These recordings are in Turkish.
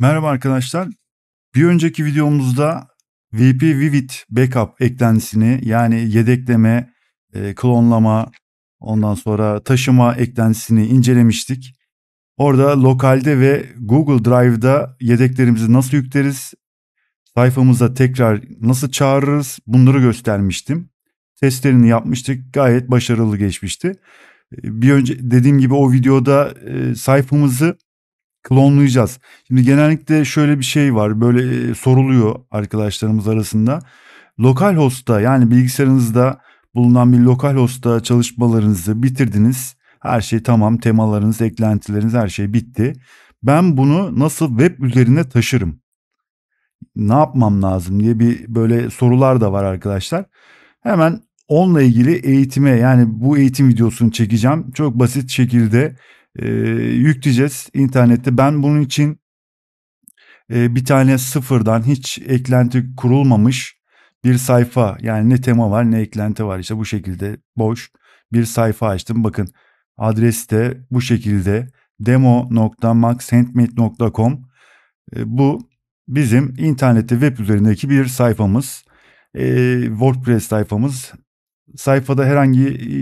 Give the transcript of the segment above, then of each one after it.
Merhaba arkadaşlar. Bir önceki videomuzda VP Vivid Backup eklentisini yani yedekleme, e, klonlama, ondan sonra taşıma eklentisini incelemiştik. Orada lokalde ve Google Drive'da yedeklerimizi nasıl yükleriz, sayfamıza tekrar nasıl çağırırız bunları göstermiştim. Testlerini yapmıştık. Gayet başarılı geçmişti. E, bir önce dediğim gibi o videoda e, sayfamızı klonlayacağız. Şimdi genellikle şöyle bir şey var. Böyle e, soruluyor arkadaşlarımız arasında. Lokal hosta yani bilgisayarınızda bulunan bir lokal hosta çalışmalarınızı bitirdiniz. Her şey tamam. Temalarınız, eklentileriniz her şey bitti. Ben bunu nasıl web üzerine taşırım? Ne yapmam lazım diye bir böyle sorular da var arkadaşlar. Hemen onunla ilgili eğitime yani bu eğitim videosunu çekeceğim. Çok basit şekilde e, yükleyeceğiz internette. Ben bunun için e, bir tane sıfırdan hiç eklenti kurulmamış bir sayfa yani ne tema var ne eklenti var işte bu şekilde boş bir sayfa açtım. Bakın adres de bu şekilde demo.maxhandmade.com e, bu bizim internette web üzerindeki bir sayfamız. E, WordPress sayfamız sayfada herhangi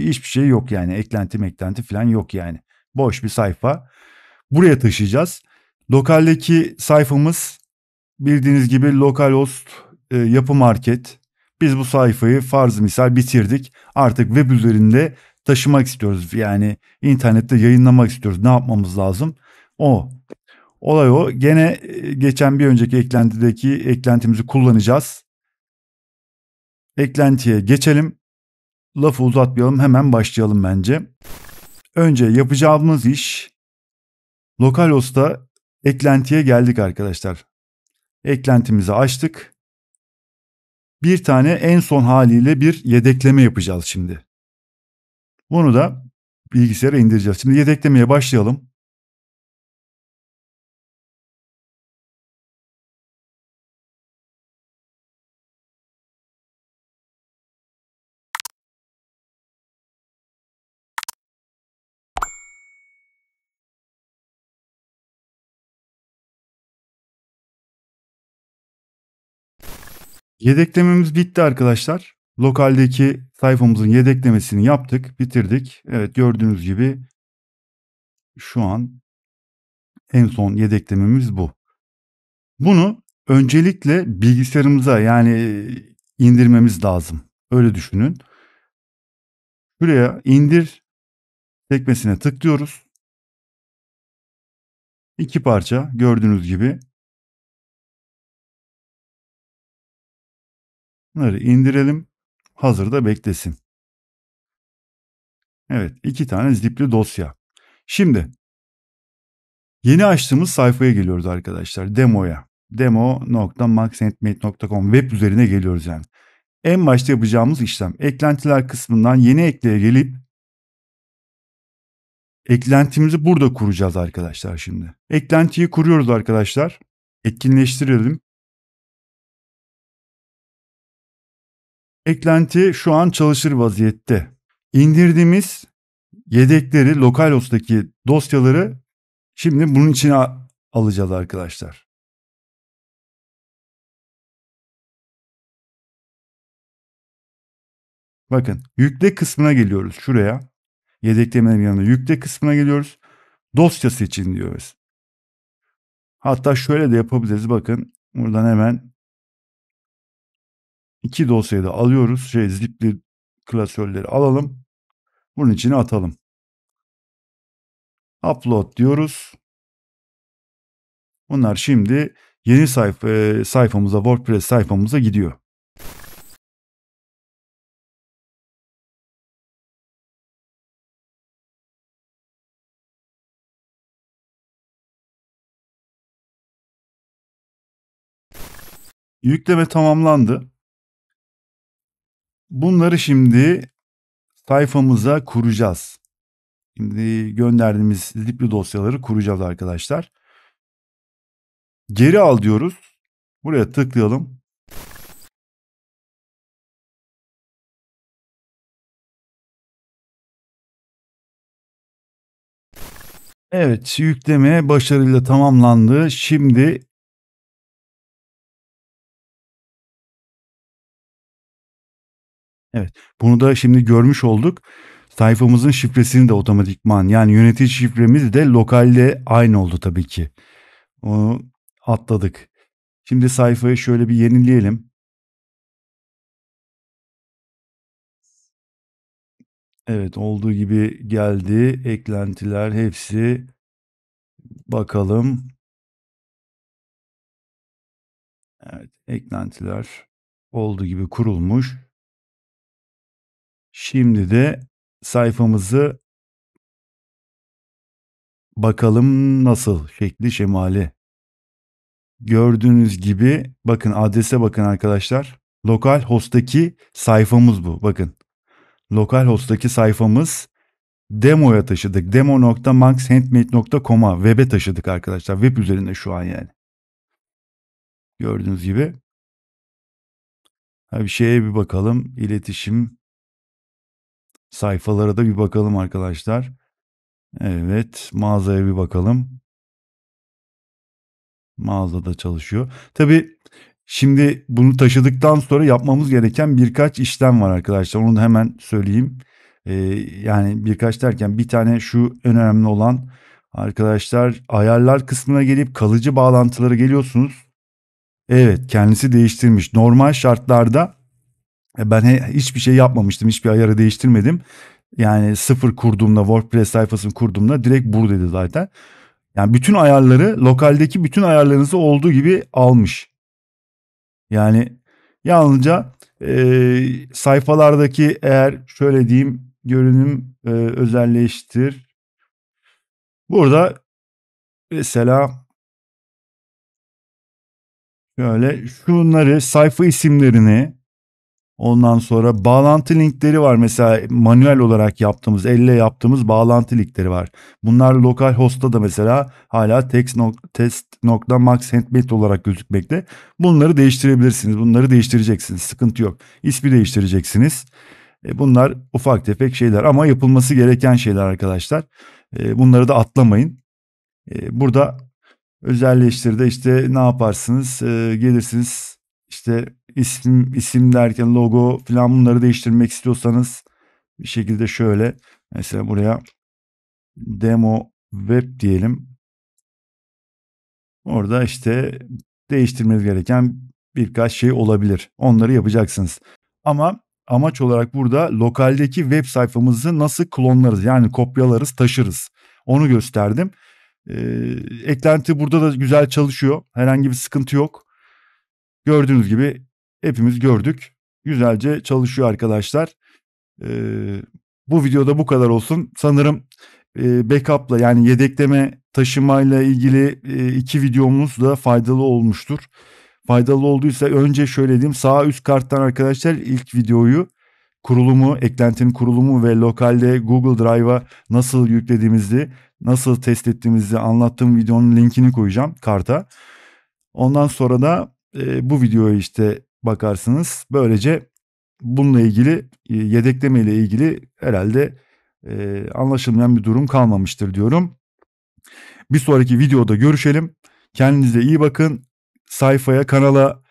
hiçbir şey yok yani eklenti meklenti falan yok yani. Boş bir sayfa. Buraya taşıyacağız. Lokaldeki sayfamız bildiğiniz gibi localhost e, yapı market. Biz bu sayfayı farz misal bitirdik. Artık web üzerinde taşımak istiyoruz. Yani internette yayınlamak istiyoruz. Ne yapmamız lazım? O. Olay o. Gene e, geçen bir önceki eklentideki eklentimizi kullanacağız. Eklentiye geçelim. Lafı uzatmayalım. Hemen başlayalım bence. Önce yapacağımız iş Localhost'a eklentiye geldik arkadaşlar. Eklentimizi açtık. Bir tane en son haliyle bir yedekleme yapacağız şimdi. Bunu da bilgisayara indireceğiz. Şimdi yedeklemeye başlayalım. Yedeklememiz bitti arkadaşlar. Lokaldeki sayfamızın yedeklemesini yaptık, bitirdik. Evet gördüğünüz gibi şu an en son yedeklememiz bu. Bunu öncelikle bilgisayarımıza yani e, indirmemiz lazım. Öyle düşünün. Buraya indir sekmesine tıklıyoruz. İki parça gördüğünüz gibi Bunları indirelim. Hazırda beklesin. Evet iki tane zipli dosya. Şimdi yeni açtığımız sayfaya geliyoruz arkadaşlar. Demoya. Demo.maxentmate.com web üzerine geliyoruz yani. En başta yapacağımız işlem eklentiler kısmından yeni ekleye gelip eklentimizi burada kuracağız arkadaşlar şimdi. Eklentiyi kuruyoruz arkadaşlar. Etkinleştirelim. eklenti şu an çalışır vaziyette. İndirdiğimiz yedekleri, Localhost'taki dosyaları şimdi bunun içine alacağız arkadaşlar. Bakın yükle kısmına geliyoruz şuraya. Yedeklemenin yanında yükle kısmına geliyoruz. Dosya seçin diyoruz. Hatta şöyle de yapabiliriz bakın. Buradan hemen iki dosyayı da alıyoruz. Şey zipli klasörleri alalım. Bunun içine atalım. Upload diyoruz. Bunlar şimdi yeni sayfa, e, sayfamıza, WordPress sayfamıza gidiyor. Yükleme tamamlandı. Bunları şimdi sayfamıza kuracağız. Şimdi gönderdiğimiz zipli dosyaları kuracağız arkadaşlar. Geri al diyoruz. Buraya tıklayalım. Evet yükleme başarıyla tamamlandı. Şimdi Evet. Bunu da şimdi görmüş olduk. Sayfamızın şifresini de otomatikman yani yönetici şifremiz de lokalde aynı oldu tabii ki. Onu atladık. Şimdi sayfayı şöyle bir yenileyelim. Evet olduğu gibi geldi. Eklentiler hepsi bakalım. Evet eklentiler olduğu gibi kurulmuş. Şimdi de sayfamızı bakalım nasıl şekli şemali. Gördüğünüz gibi bakın adrese bakın arkadaşlar. Lokal host'taki sayfamız bu. Bakın. Lokal host'taki sayfamız demoya taşıdık. demo.maxhandmade.com'a web'e taşıdık arkadaşlar. Web üzerinde şu an yani. Gördüğünüz gibi. Ha bir şeye bir bakalım. İletişim Sayfalara da bir bakalım arkadaşlar. Evet mağazaya bir bakalım. Mağazada çalışıyor. Tabi şimdi bunu taşıdıktan sonra yapmamız gereken birkaç işlem var arkadaşlar. Onu da hemen söyleyeyim. Ee, yani birkaç derken bir tane şu önemli olan arkadaşlar ayarlar kısmına gelip kalıcı bağlantılara geliyorsunuz. Evet kendisi değiştirmiş. Normal şartlarda e, ben hiçbir şey yapmamıştım, hiçbir ayarı değiştirmedim. Yani sıfır kurduğumda, WordPress sayfasını kurduğumda direkt dedi zaten. Yani bütün ayarları, lokaldeki bütün ayarlarınızı olduğu gibi almış. Yani yalnızca e, sayfalardaki eğer şöyle diyeyim görünüm e, özelleştir. Burada mesela şöyle şunları sayfa isimlerini Ondan sonra bağlantı linkleri var. Mesela manuel olarak yaptığımız, elle yaptığımız bağlantı linkleri var. Bunlar lokal hostta da mesela hala text.max.handmade olarak gözükmekte. Bunları değiştirebilirsiniz. Bunları değiştireceksiniz. Sıkıntı yok. İsmi değiştireceksiniz. E, bunlar ufak tefek şeyler ama yapılması gereken şeyler arkadaşlar. E, bunları da atlamayın. E, burada özelleştirde işte ne yaparsınız? Gelirsiniz işte isim isim derken logo falan bunları değiştirmek istiyorsanız bir şekilde şöyle mesela buraya demo web diyelim. Orada işte değiştirmeniz gereken birkaç şey olabilir. Onları yapacaksınız. Ama amaç olarak burada lokaldeki web sayfamızı nasıl klonlarız yani kopyalarız taşırız. Onu gösterdim. Ee, eklenti burada da güzel çalışıyor. Herhangi bir sıkıntı yok. Gördüğünüz gibi hepimiz gördük. Güzelce çalışıyor arkadaşlar. Ee, bu videoda bu kadar olsun. Sanırım e, backup'la yani yedekleme taşımayla ilgili e, iki videomuz da faydalı olmuştur. Faydalı olduysa önce şöyle diyeyim sağ üst karttan arkadaşlar ilk videoyu kurulumu, eklentinin kurulumu ve lokalde Google Drive'a nasıl yüklediğimizi, nasıl test ettiğimizi anlattığım videonun linkini koyacağım karta. Ondan sonra da ee, bu videoya işte bakarsınız. Böylece bununla ilgili e, yedekleme ile ilgili herhalde e, anlaşılmayan bir durum kalmamıştır diyorum. Bir sonraki videoda görüşelim. Kendinize iyi bakın. Sayfaya, kanala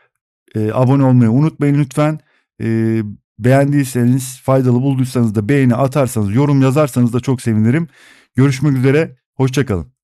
e, abone olmayı unutmayın lütfen. E, beğendiyseniz, faydalı bulduysanız da beğeni atarsanız, yorum yazarsanız da çok sevinirim. Görüşmek üzere, hoşçakalın.